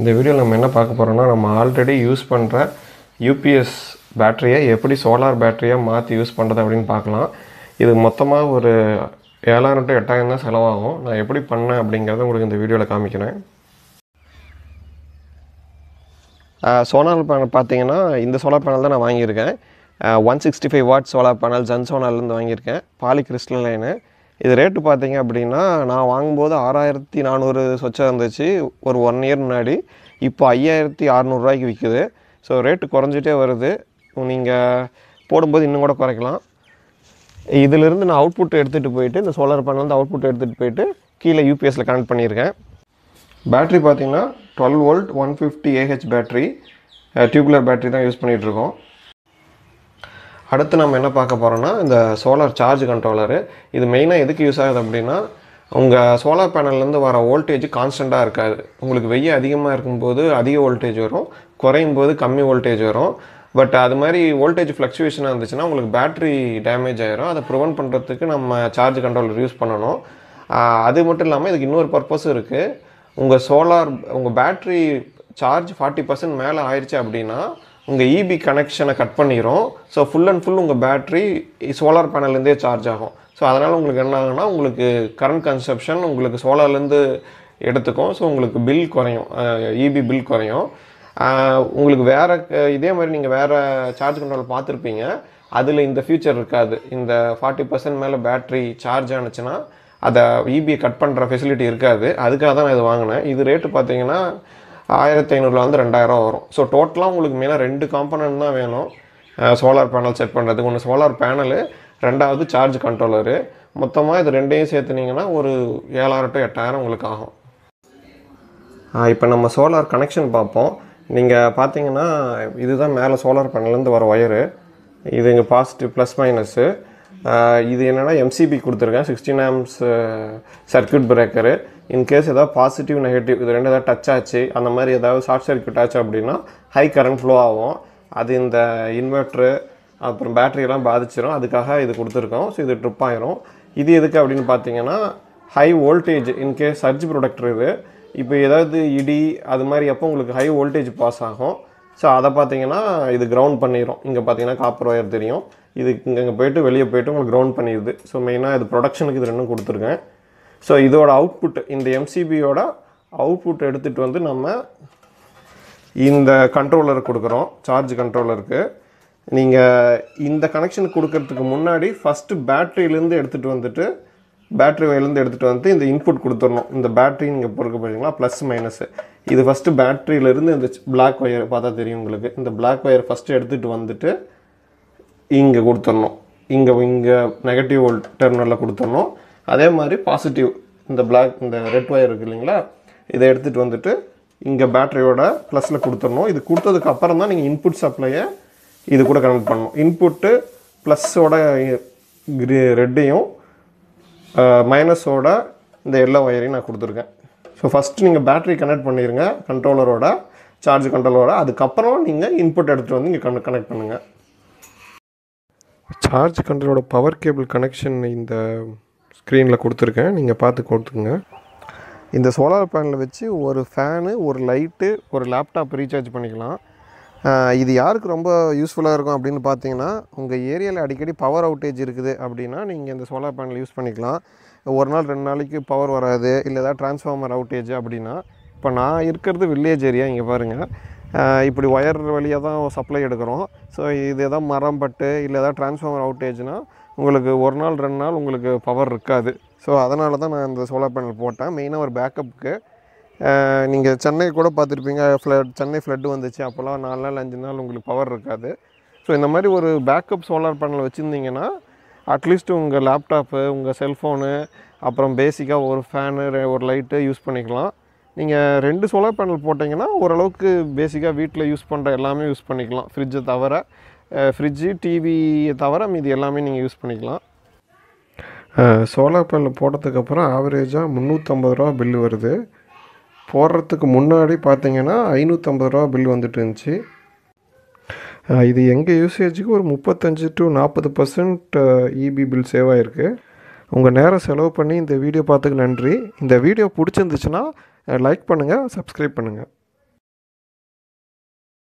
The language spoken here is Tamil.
இந்த வீடியோவில் நம்ம என்ன பார்க்க போகிறோம்னா நம்ம ஆல்ரெடி யூஸ் பண்ணுற யூபிஎஸ் பேட்டரியை எப்படி சோலார் பேட்டரியாக மாற்றி யூஸ் பண்ணுறது அப்படின்னு பார்க்கலாம் இது மொத்தமாக ஒரு ஏழாயிரம் டு எட்டாயிரம் தான் செலவாகும் நான் எப்படி பண்ணேன் அப்படிங்கிறத உங்களுக்கு இந்த வீடியோவில் காமிக்கிறேன் சோலார் பேனல் பார்த்தீங்கன்னா இந்த சோலார் பேனல் தான் நான் வாங்கியிருக்கேன் one sixty five watt solar panel ஜன் சோனார்லேருந்து வாங்கியிருக்கேன் பாலி கிறிஸ்டல் லைனு இது ரேட்டு பார்த்தீங்க அப்படின்னா நான் வாங்கும்போது ஆறாயிரத்தி நானூறு சொச்சம் இருந்துச்சு ஒரு ஒன் இயர் முன்னாடி இப்போ ஐயாயிரத்தி அறநூறுரூவாய்க்கு விற்குது ஸோ ரேட்டு குறைஞ்சிட்டே வருது நீங்கள் போடும்போது இன்னும் கூட குறைக்கலாம் இதிலிருந்து நான் புட்டு எடுத்துகிட்டு போயிட்டு இந்த சோலார் அவுட் அவுட்புட் எடுத்துகிட்டு போயிட்டு கீழே யூபிஎஸில் கனெக்ட் பண்ணியிருக்கேன் பேட்ரி பார்த்திங்கன்னா twelve volt one fifty AH battery tubular battery தான் யூஸ் பண்ணிகிட்ருக்கோம் அடுத்து நம்ம என்ன பார்க்க போகிறோன்னா இந்த சோலார் சார்ஜ் கண்ட்ரோலரு இது மெயினாக எதுக்கு யூஸ் ஆகுது அப்படின்னா உங்கள் சோலார் பேனல்லேருந்து வர வோல்டேஜ் கான்ஸ்டண்ட்டாக இருக்காது உங்களுக்கு வெய்ய அதிகமாக இருக்கும்போது அதிக வோல்டேஜ் வரும் குறையும் போது கம்மி வோல்டேஜ் வரும் பட் அது மாதிரி வோல்டேஜ் ஃப்ளக்சுவேஷனாக இருந்துச்சுன்னா உங்களுக்கு பேட்ரி டேமேஜ் ஆகிரும் அதை ப்ரிவெண்ட் பண்ணுறதுக்கு நம்ம சார்ஜ் கண்ட்ரோலர் யூஸ் பண்ணணும் அது மட்டும் இல்லாமல் இதுக்கு இன்னொரு பர்பஸும் இருக்குது உங்கள் சோலார் உங்கள் பேட்ரி சார்ஜ் ஃபார்ட்டி பர்சன்ட் மேலே ஆயிடுச்சு அப்படின்னா உங்கள் இபி கனெக்ஷனை கட் பண்ணிடும் ஸோ ஃபுல் அண்ட் ஃபுல் உங்கள் பேட்ரி சோலார் பேனல்லேருந்தே சார்ஜ் ஆகும் ஸோ அதனால் உங்களுக்கு என்ன ஆகுனா உங்களுக்கு கரண்ட் கன்சப்ஷன் உங்களுக்கு சோலார்லேருந்து எடுத்துக்கும் ஸோ உங்களுக்கு பில் குறையும் இபி பில் e குறையும் உங்களுக்கு வேறு இதே மாதிரி நீங்கள் வேறு சார்ஜ் கண்ட்ரோல் பார்த்துருப்பீங்க அதில் இந்த ஃபியூச்சர் இருக்காது இந்த ஃபார்ட்டி பர்சன்ட் மேலே பேட்ரி சார்ஜ் ஆனுச்சுன்னா அதை இபியை கட் பண்ணுற ஃபெசிலிட்டி இருக்காது அதுக்காக தான் நான் இது வாங்கினேன் இது ரேட்டு பார்த்தீங்கன்னா ஆயிரத்தி ஐநூறுல வந்து ரெண்டாயிரம் வரும் ஸோ டோட்டலாக உங்களுக்கு மேலே ரெண்டு காம்பனன்ட் தான் வேணும் சோலார் பேனல் செட் பண்ணுறதுக்கு ஒன்று சோலார் பேனலு ரெண்டாவது சார்ஜ் கண்ட்ரோலரு மொத்தமாக இது ரெண்டையும் சேர்த்துனிங்கன்னா ஒரு ஏழாயிரம் டு எட்டாயிரம் உங்களுக்கு ஆகும் இப்போ நம்ம சோலார் கனெக்ஷன் பார்ப்போம் நீங்கள் பார்த்தீங்கன்னா இதுதான் மேலே சோலார் பேனல்லேருந்து வர ஒயரு இது இங்கே பாசிட்டிவ் ப்ளஸ் மைனஸ்ஸு இது என்னென்னா எம்சிபி கொடுத்துருக்கேன் sixteen amps circuit breaker in case ஏதாவது பாசிட்டிவ் நெகட்டிவ் இது ரெண்டு ஏதாவது டச் ஆச்சு அந்த மாதிரி ஏதாவது ஷார்ட் சர்க்கியூட் ஆச்சு அப்படின்னா ஹை கரண்ட் ஃப்ளோ ஆகும் அது இந்த இன்வெர்ட்ரு அப்புறம் பேட்டரியெல்லாம் பாதிச்சிடும் அதுக்காக இது கொடுத்துருக்கோம் ஸோ இது ட்ரிப் ஆயிரும் இது எதுக்கு அப்படின்னு பார்த்தீங்கன்னா high voltage in case surge protector இது இப்போ ஏதாவது இடி அது மாதிரி எப்போ உங்களுக்கு ஹை வோல்டேஜ் பாஸ் ஆகும் ஸோ அதை பார்த்தீங்கன்னா இது கிரவுண்ட் பண்ணிடும் இங்கே பார்த்தீங்கன்னா காப்பர் ஒயர் தெரியும் இது இங்கே போயிட்டு வெளியே போய்ட்டு உங்களுக்கு கிரவுண்ட் பண்ணிடுது ஸோ மெயினாக இது ப்ரொடக்ஷனுக்கு இது ரெண்டும் கொடுத்துருக்கேன் ஸோ இதோட அவுட்புட் இந்த எம்சிபியோட அவுட்புட் எடுத்துகிட்டு வந்து நம்ம இந்த கண்ட்ரோலர் கொடுக்குறோம் சார்ஜ் கண்ட்ரோலருக்கு நீங்கள் இந்த கனெக்ஷன் கொடுக்கறதுக்கு முன்னாடி ஃபஸ்ட்டு பேட்டரியிலேருந்து எடுத்துகிட்டு வந்துட்டு பேட்ரி வயலேருந்து எடுத்துகிட்டு வந்து இந்த இன்புட் கொடுத்துடணும் இந்த பேட்ரி நீங்கள் பொறுக்க போகிறீங்களா ப்ளஸ் மைனஸ் இது ஃபஸ்ட்டு பேட்ரியிலேருந்து இந்த பிளாக் ஒயர் பார்த்தா தெரியும் உங்களுக்கு இந்த பிளாக் ஒயர் ஃபஸ்ட்டு எடுத்துகிட்டு வந்துட்டு இங்கே கொடுத்துடணும் இங்கே இங்கே நெகட்டிவ் டெர்மினலில் கொடுத்துடணும் அதே மாதிரி பாசிட்டிவ் இந்த பிளாக் இந்த ரெட் ஒயர் இருக்குது இல்லைங்களா இதை எடுத்துகிட்டு வந்துட்டு இங்கே பேட்டரியோட ப்ளஸில் கொடுத்துடணும் இது கொடுத்ததுக்கு அப்புறம் தான் நீங்கள் இன்புட் சப்ளையை இது கூட கனெக்ட் பண்ணணும் இன்புட்டு ப்ளஸ்ஸோட ரெட்டையும் மைனஸோட இந்த எல்லா ஒயரையும் நான் கொடுத்துருக்கேன் ஸோ ஃபஸ்ட்டு நீங்கள் பேட்டரி கனெக்ட் பண்ணிடுங்க கண்ட்ரோலரோட சார்ஜ் கண்ட்ரோலரோட அதுக்கப்புறம் நீங்கள் இன்புட் எடுத்துகிட்டு வந்து இங்கே கன் கனெக்ட் பண்ணுங்கள் சார்ஜ் கண்ட்ரோலோட பவர் கேபிள் கனெக்ஷன் இந்த ஸ்க்ரீனில் கொடுத்துருக்கேன் நீங்கள் பார்த்து கொடுத்துங்க இந்த சோலார் பேனலை வச்சு ஒரு ஃபேனு ஒரு லைட்டு ஒரு லேப்டாப் ரீசார்ஜ் பண்ணிக்கலாம் இது யாருக்கு ரொம்ப யூஸ்ஃபுல்லாக இருக்கும் அப்படின்னு பார்த்தீங்கன்னா உங்கள் ஏரியாவில் அடிக்கடி பவர் அவுட்டேஜ் இருக்குது அப்படின்னா நீங்கள் இந்த சோலார் பேனல் யூஸ் பண்ணிக்கலாம் ஒரு நாள் ரெண்டு நாளைக்கு பவர் வராது இல்லை ஏதாவது டிரான்ஸ்ஃபார்மர் அவுட்டேஜ் அப்படின்னா இப்போ நான் இருக்கிறது வில்லேஜ் ஏரியா இங்கே பாருங்கள் இப்படி ஒயர் வழியாக தான் சப்ளை எடுக்கிறோம் ஸோ இது எதாவது மரம் பட்டு இல்லை எதாவது டிரான்ஸ்ஃபார்மர் அவுட்டேஜ்னால் உங்களுக்கு ஒரு நாள் ரெண்டு நாள் உங்களுக்கு பவர் இருக்காது ஸோ அதனால தான் நான் இந்த சோலார் பேனல் போட்டேன் மெயினாக ஒரு பேக்கப்புக்கு நீங்கள் சென்னை கூட பார்த்துருப்பீங்க ஃப்ளட் சென்னை ஃப்ளட்டு வந்துச்சு அப்போல்லாம் நாலு நாள் அஞ்சு நாள் உங்களுக்கு பவர் இருக்காது ஸோ இந்த மாதிரி ஒரு பேக்கப் சோலார் பேனல் வச்சுருந்தீங்கன்னா அட்லீஸ்ட் உங்கள் லேப்டாப்பு உங்கள் செல்ஃபோனு அப்புறம் பேசிக்காக ஒரு ஃபேனு ஒரு லைட்டு யூஸ் பண்ணிக்கலாம் நீங்கள் ரெண்டு சோலார் பேனல் போட்டிங்கன்னா ஓரளவுக்கு பேசிக்காக வீட்டில் யூஸ் பண்ணுற எல்லாமே யூஸ் பண்ணிக்கலாம் ஃப்ரிட்ஜை தவிர ஃப்ரிட்ஜு டிவியை தவிர மீது எல்லாமே நீங்கள் யூஸ் பண்ணிக்கலாம் சோலார் பேனல் போட்டதுக்கப்புறம் ஆவரேஜாக முந்நூற்றம்பது ரூபா பில்லு வருது போடுறதுக்கு முன்னாடி பார்த்தீங்கன்னா ஐநூற்றம்பது ரூபா பில் வந்துட்டு இருந்துச்சு இது எங்கள் யூசேஜுக்கு ஒரு முப்பத்தஞ்சு டு நாற்பது percent EB bill e save ஆகிருக்கு உங்கள் நேரம் செலவு பண்ணி இந்த வீடியோ பார்த்துக்கு நன்றி இந்த வீடியோ பிடிச்சிருந்துச்சுன்னா லைக் பண்ணுங்கள் சப்ஸ்கிரைப் பண்ணுங்கள்